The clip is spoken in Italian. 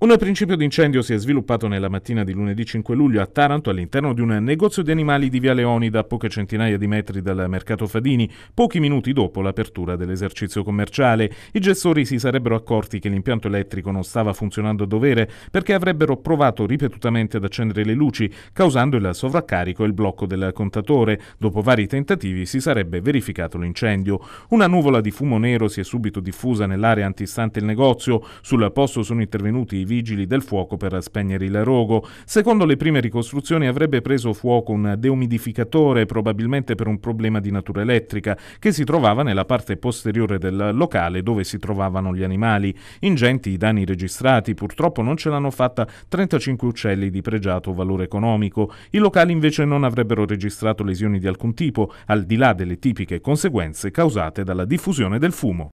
Un principio d'incendio si è sviluppato nella mattina di lunedì 5 luglio a Taranto all'interno di un negozio di animali di Via Leoni da poche centinaia di metri dal mercato Fadini, pochi minuti dopo l'apertura dell'esercizio commerciale. I gestori si sarebbero accorti che l'impianto elettrico non stava funzionando a dovere perché avrebbero provato ripetutamente ad accendere le luci, causando il sovraccarico e il blocco del contatore. Dopo vari tentativi si sarebbe verificato l'incendio. Una nuvola di fumo nero si è subito diffusa nell'area antistante il negozio. Sul posto sono intervenuti i vigili del fuoco per spegnere il rogo. Secondo le prime ricostruzioni avrebbe preso fuoco un deumidificatore, probabilmente per un problema di natura elettrica, che si trovava nella parte posteriore del locale dove si trovavano gli animali. Ingenti i danni registrati, purtroppo non ce l'hanno fatta 35 uccelli di pregiato valore economico. I locali invece non avrebbero registrato lesioni di alcun tipo, al di là delle tipiche conseguenze causate dalla diffusione del fumo.